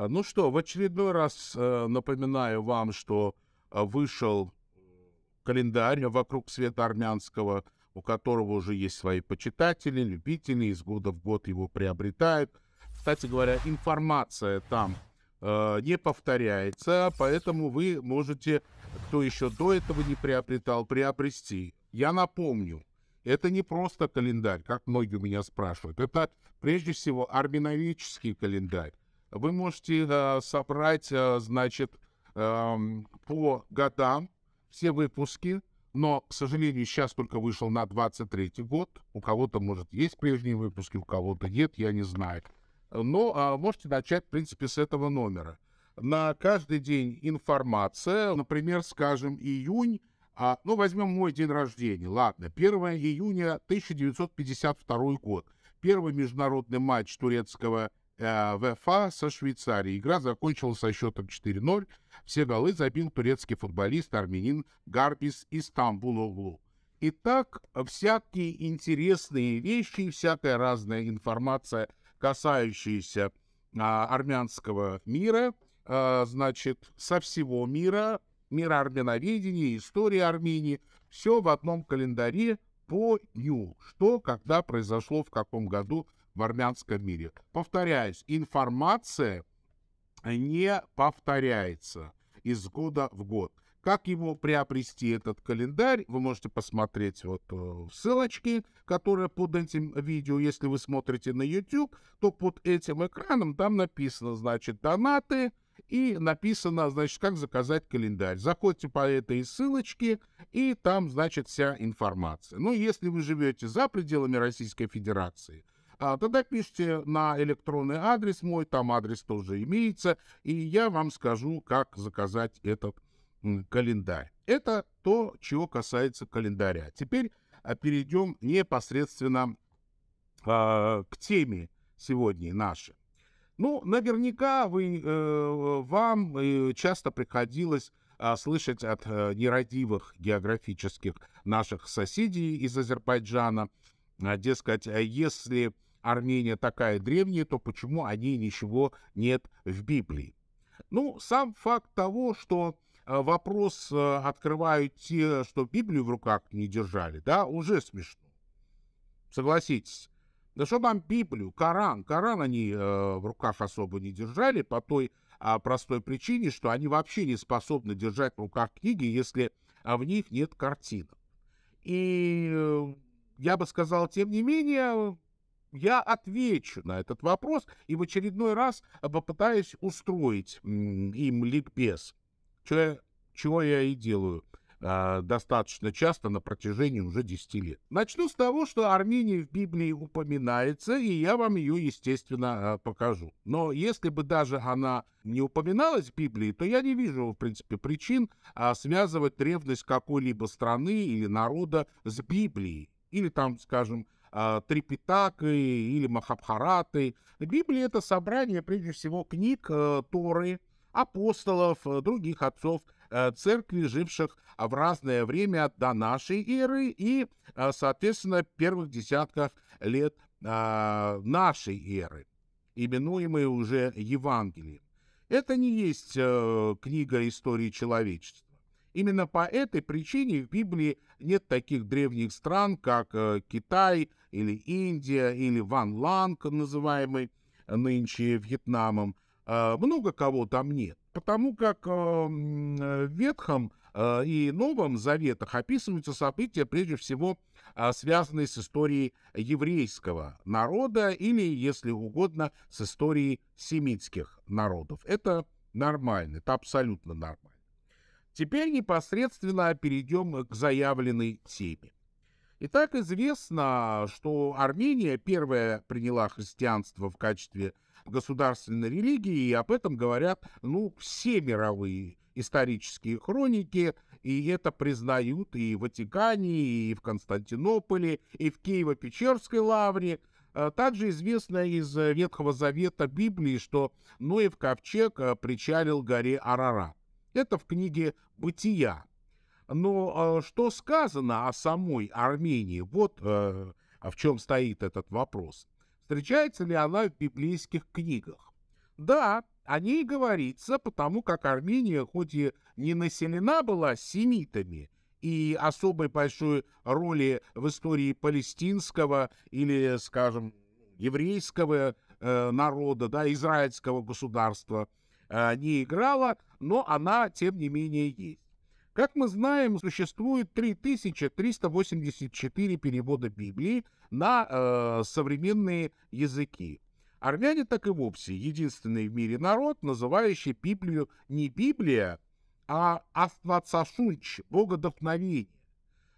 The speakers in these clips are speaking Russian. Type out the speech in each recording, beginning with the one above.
А, ну что, в очередной раз э, напоминаю вам, что а, вышел календарь «Вокруг света армянского», у которого уже есть свои почитатели, любители, из года в год его приобретают. Кстати говоря, информация там э, не повторяется, поэтому вы можете, кто еще до этого не приобретал, приобрести. Я напомню, это не просто календарь, как многие у меня спрашивают. Это прежде всего армяновический календарь вы можете э, собрать, э, значит, э, по годам все выпуски, но, к сожалению, сейчас только вышел на 23 год. У кого-то, может, есть прежние выпуски, у кого-то нет, я не знаю. Но а, можете начать, в принципе, с этого номера. На каждый день информация, например, скажем, июнь, а, ну, возьмем мой день рождения, ладно, 1 июня 1952 год. Первый международный матч турецкого Э, ВФА со Швейцарией. Игра закончилась со счетом 4-0. Все голы забил турецкий футболист армянин Гарбис из Тамбулоглу. Итак, всякие интересные вещи, всякая разная информация, касающаяся а, армянского мира, а, значит, со всего мира, мира армяноведения, истории Армении, все в одном календаре по дню, что, когда произошло, в каком году – в армянском мире. Повторяюсь, информация не повторяется из года в год. Как его приобрести, этот календарь, вы можете посмотреть вот э, в ссылочке, которая под этим видео. Если вы смотрите на YouTube, то под этим экраном там написано, значит, донаты, и написано, значит, как заказать календарь. Заходите по этой ссылочке, и там, значит, вся информация. Но ну, если вы живете за пределами Российской Федерации, а тогда пишите на электронный адрес мой, там адрес тоже имеется, и я вам скажу, как заказать этот календарь. Это то, чего касается календаря. Теперь а, перейдем непосредственно э, к теме сегодня нашей. Ну, наверняка вы, э, вам э, часто приходилось э, слышать от э, нерадивых географических наших соседей из Азербайджана, э, дескать, если Армения такая древняя, то почему о ней ничего нет в Библии? Ну, сам факт того, что э, вопрос э, открывают те, что Библию в руках не держали, да, уже смешно. Согласитесь. Да что там Библию, Коран? Коран они э, в руках особо не держали по той э, простой причине, что они вообще не способны держать в руках книги, если а, в них нет картин. И э, я бы сказал, тем не менее, я отвечу на этот вопрос и в очередной раз попытаюсь устроить им ликбез, чего я, чего я и делаю э, достаточно часто на протяжении уже 10 лет. Начну с того, что Армения в Библии упоминается, и я вам ее, естественно, а, покажу. Но если бы даже она не упоминалась в Библии, то я не вижу, в принципе, причин э, связывать древность какой-либо страны или народа с Библией или там, скажем, а, Трипитакой или Махабхараты. Библия — это собрание, прежде всего, книг э, Торы, апостолов, э, других отцов э, церкви, живших в разное время до нашей эры и, соответственно, первых десятках лет а, нашей эры, именуемые уже Евангелием. Это не есть книга истории человечества. Именно по этой причине в Библии нет таких древних стран, как э, Китай или Индия или Ван Ланг, называемый э, нынче Вьетнамом. Э, много кого там нет, потому как в Ветхом и Новом Заветах описываются события, прежде всего, связанные с историей еврейского народа или, если угодно, с историей семитских народов. Это нормально, это абсолютно нормально. Теперь непосредственно перейдем к заявленной теме. Итак, известно, что Армения первая приняла христианство в качестве государственной религии, и об этом говорят, ну, все мировые исторические хроники, и это признают и в Ватикане, и в Константинополе, и в Киево-Печерской лавре. А также известно из Ветхого Завета Библии, что Ноев ковчег э, причалил горе Арарат. Это в книге «Бытия». Но э, что сказано о самой Армении? Вот э, в чем стоит этот вопрос. Встречается ли она в библейских книгах? Да, о ней говорится, потому как Армения хоть и не населена была семитами, и особой большой роли в истории палестинского или, скажем, еврейского э, народа, да, израильского государства э, не играла, но она, тем не менее, есть. Как мы знаем, существует 3384 перевода Библии на э, современные языки. Армяне так и вовсе единственный в мире народ, называющий Библию не Библия, а Афнацашунч, Богодохновение.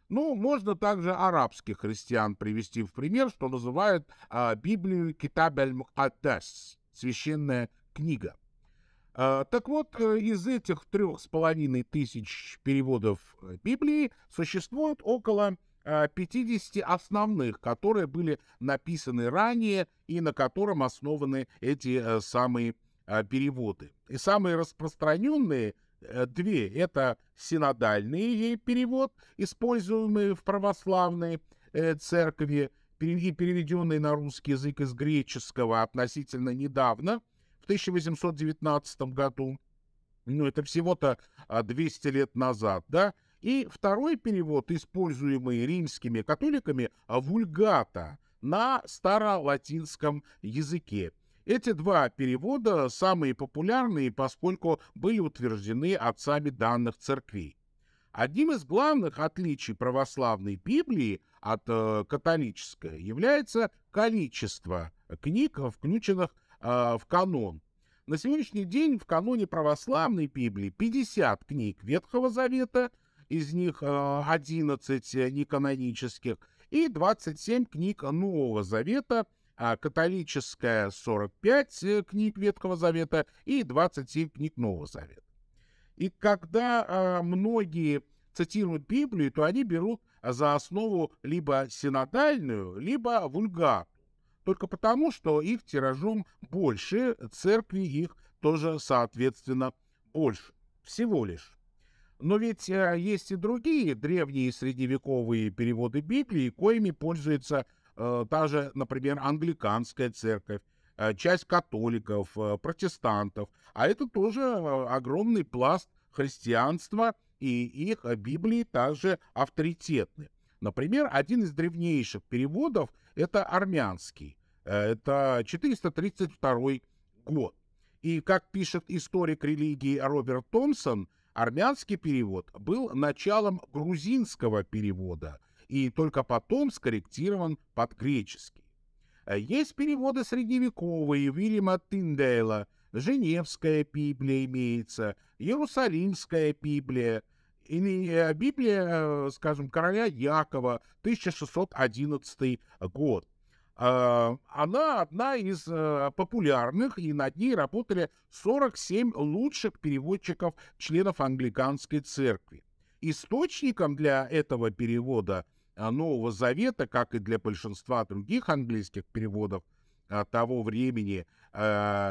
Ну, можно также арабских христиан привести в пример, что называют а, Библию Китабель Мухаддас, священная книга. А, так вот, э, из этих трех с половиной тысяч переводов э, Библии существует около 50 а, основных, которые были написаны ранее и на котором основаны эти э, самые а, переводы. И самые распространенные две – это синодальный перевод, используемый в православной церкви и переведенный на русский язык из греческого относительно недавно – в 1819 году. Ну, это всего-то 200 а, лет назад, да? И второй перевод, используемый римскими католиками, а, вульгата на старолатинском языке. Эти два перевода самые популярные, поскольку были утверждены отцами данных церквей. Одним из главных отличий православной Библии от э, католической является количество книг, включенных а, в канон. На сегодняшний день в каноне православной Библии 50 книг Ветхого Завета, из них 11 а, э, неканонических, и 27 книг Нового Завета, а, католическая 45 э, книг Ветхого Завета и 27 книг Нового Завета. И когда многие цитируют Библию, то они берут за основу либо синодальную, либо Вульгату только потому, что их тиражом больше, церкви их тоже, соответственно, больше. Всего лишь. Но ведь э, есть и другие древние средневековые переводы Библии, коими пользуется э, та же, например, англиканская церковь, э, часть католиков, э, протестантов. А это тоже э, огромный пласт христианства, и их э, Библии также авторитетны. Например, один из древнейших переводов — это армянский. Э, это 432 год. И, как пишет историк религии Роберт Томпсон, армянский перевод был началом грузинского перевода и только потом скорректирован под греческий. Э, есть переводы средневековые Вильяма Тиндейла, Женевская Библия имеется, Иерусалимская Библия, или Библия, э, скажем, короля Якова, 1611 год. А, она одна из э, популярных, и над ней работали 47 лучших переводчиков членов англиканской церкви. Источником для этого перевода э, Нового Завета, как и для большинства других английских переводов того времени,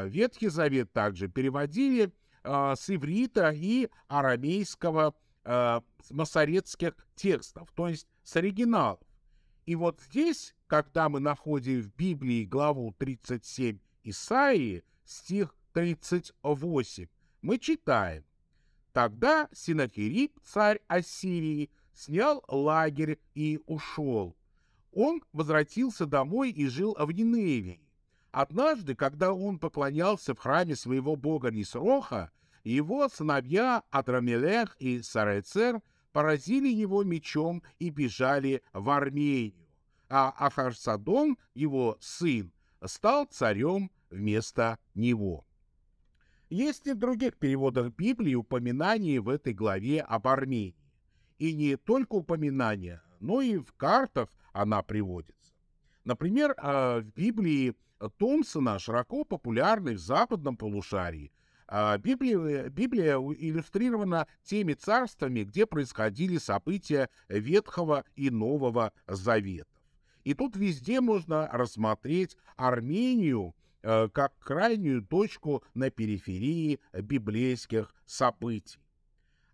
Ветхий Завет также переводили с иврита и арамейского э, масоретских текстов, то есть с оригиналов. И вот здесь, когда мы находим в Библии главу 37 Исаии, стих 38, мы читаем. Тогда Синахирип, царь Ассирии, снял лагерь и ушел. Он возвратился домой и жил в Ниневии. Однажды, когда он поклонялся в храме своего бога Нисроха, его сыновья Адрамелех и Сарецер поразили его мечом и бежали в Армению, а Ахарсадон, его сын, стал царем вместо него. Есть и в других переводах Библии упоминания в этой главе об Армении. И не только упоминания, но и в картах она приводится. Например, э, в Библии Томсона широко популярной в западном полушарии а, Библия, Библия иллюстрирована теми царствами, где происходили события Ветхого и Нового Заветов. И тут везде можно рассмотреть Армению э, как крайнюю точку на периферии библейских событий.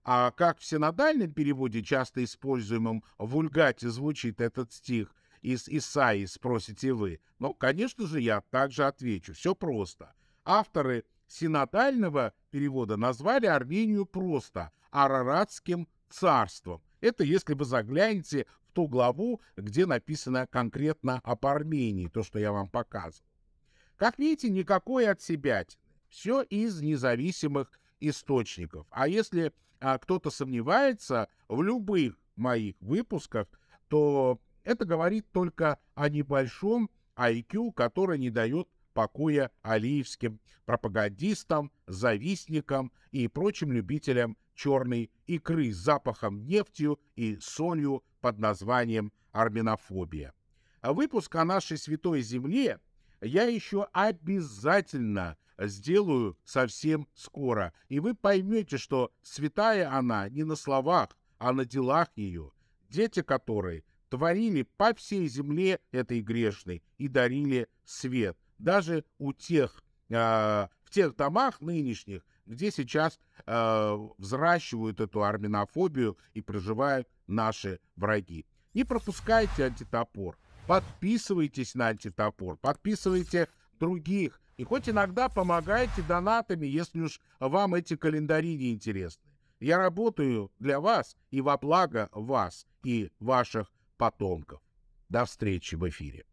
А как в синодальном переводе, часто используемом в Ульгате, звучит этот стих из Исаии, спросите вы? Ну, конечно же, я также отвечу. Все просто. Авторы синодального перевода назвали Армению просто Араратским царством. Это если вы заглянете в ту главу, где написано конкретно об Армении, то, что я вам показывал. Как видите, никакой от себя. Все из независимых источников. А если а, кто-то сомневается в любых моих выпусках, то это говорит только о небольшом IQ, который не дает пакуя алиевским пропагандистам, завистникам и прочим любителям черной икры с запахом нефтью и солью под названием арминофобия. Выпуск о нашей святой земле я еще обязательно сделаю совсем скоро. И вы поймете, что святая она не на словах, а на делах ее, дети которой творили по всей земле этой грешной и дарили свет даже у тех, э, в тех домах нынешних, где сейчас э, взращивают эту арминофобию и проживают наши враги. Не пропускайте антитопор, подписывайтесь на антитопор, подписывайте других. И хоть иногда помогайте донатами, если уж вам эти календари не интересны. Я работаю для вас и во благо вас и ваших потомков. До встречи в эфире.